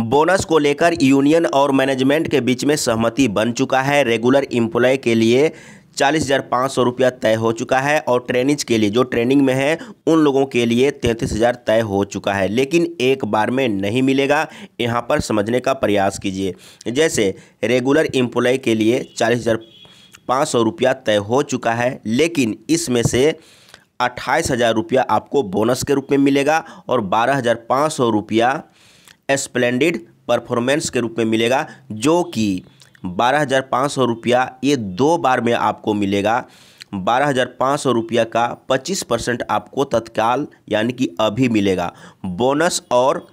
bonus को लेकर union और मैनेजमेंट के बीच में सहमति बन चुका है रेगुलर एम्प्लॉय के लिए चालीस हज़ार पाँच सौ रुपया तय हो चुका है और ट्रेनिज के लिए जो ट्रेनिंग में है उन लोगों के लिए तैंतीस हज़ार तय हो चुका है लेकिन एक बार में नहीं मिलेगा यहाँ पर समझने का प्रयास कीजिए जैसे रेगुलर एम्प्लॉय के लिए चालीस हज़ार पाँच सौ रुपया तय हो चुका है लेकिन इसमें से अट्ठाईस हज़ार रुपया आपको बोनस के रूप में मिलेगा और बारह हज़ार पाँच सौ रुपया स्प्लेंडिड परफॉर्मेंस के रूप में मिलेगा जो कि बारह हज़ार पाँच सौ रुपया ये दो बार में आपको मिलेगा बारह हज़ार पाँच सौ रुपया का पच्चीस परसेंट आपको तत्काल यानी कि अभी मिलेगा बोनस और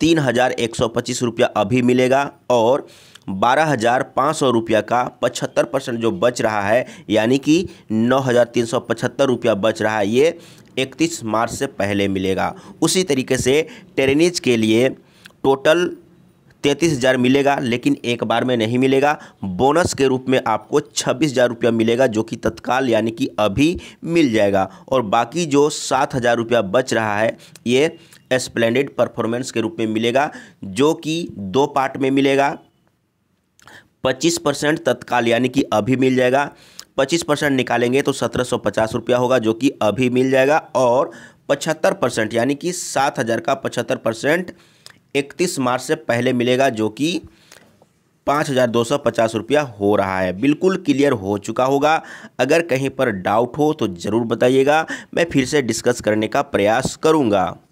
तीन हज़ार एक सौ पच्चीस रुपया अभी मिलेगा और बारह हज़ार पाँच सौ रुपया का पचहत्तर परसेंट जो बच रहा है यानी कि नौ हज़ार तीन सौ पचहत्तर रुपया बच रहा है ये इकतीस मार्च से पहले मिलेगा उसी तरीके से टेरेनिज के लिए टोटल तैंतीस हज़ार मिलेगा लेकिन एक बार में नहीं मिलेगा बोनस के रूप में आपको छब्बीस हज़ार रुपया मिलेगा जो कि तत्काल यानी कि अभी मिल जाएगा और बाकी जो सात हज़ार रुपया बच रहा है ये स्प्लेंडेड परफॉर्मेंस के रूप में मिलेगा जो कि दो पार्ट में मिलेगा पच्चीस परसेंट तत्काल यानी कि अभी मिल जाएगा पच्चीस परसेंट निकालेंगे तो सत्रह सौ पचास रुपया होगा जो कि अभी मिल जाएगा और पचहत्तर परसेंट यानी कि सात हज़ार का पचहत्तर परसेंट इकतीस मार्च से पहले मिलेगा जो कि पाँच हज़ार दो सौ पचास रुपया हो रहा है बिल्कुल क्लियर हो चुका होगा अगर कहीं पर डाउट हो तो ज़रूर बताइएगा मैं फिर से डिस्कस करने का प्रयास करूँगा